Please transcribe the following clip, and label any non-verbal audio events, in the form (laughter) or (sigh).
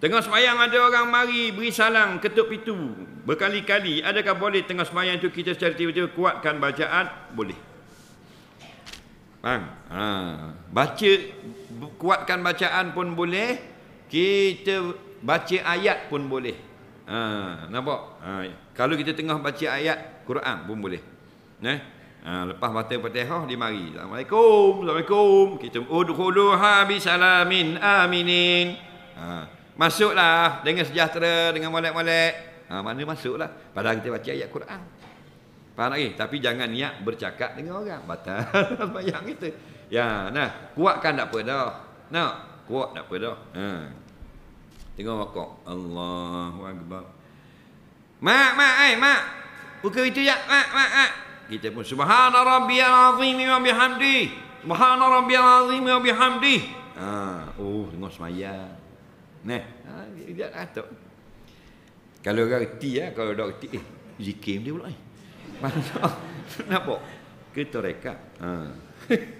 Tengah semayang ada orang mari beri salam ketuk pintu berkali-kali. Adakah boleh tengah semayang itu kita secara tiba-tiba kuatkan bacaan? Boleh. Bang, ha. baca kuatkan bacaan pun boleh. Kita baca ayat pun boleh. Ha, nampak? Ha. kalau kita tengah baca ayat Quran pun boleh. Ne? Ha, lepas baca Fatihah di mari. Assalamualaikum. Assalamualaikum. Kita oh, udkhuluha salamin aminin. Ha. Masuklah dengan sejahtera, dengan molek-molek. Ha, mana masuklah. Padahal kita baca ayat Quran. Faham lagi? Tapi jangan niat bercakap dengan orang. Batal (laughs) bayang kita. Ya, nah. Kuatkan tak apa dah. Nah, kuat tak apa dah. Ha. Tengok wakak. Allahu Akbar. Mak, mak, ay, eh, mak. Buka itu ya. Mak, mak, mak. Kita pun subhana rabbiyal azim wa bihamdi. Subhana rabbiyal azim wa bihamdi. Ha, oh, tengok semayang. Nah, ha, dia, dia kata. Kalau orang reti ya, kalau dok reti, eh, zikir dia pula ni. Eh. Mana? Kenapa? Kita rekap. Ha. (laughs)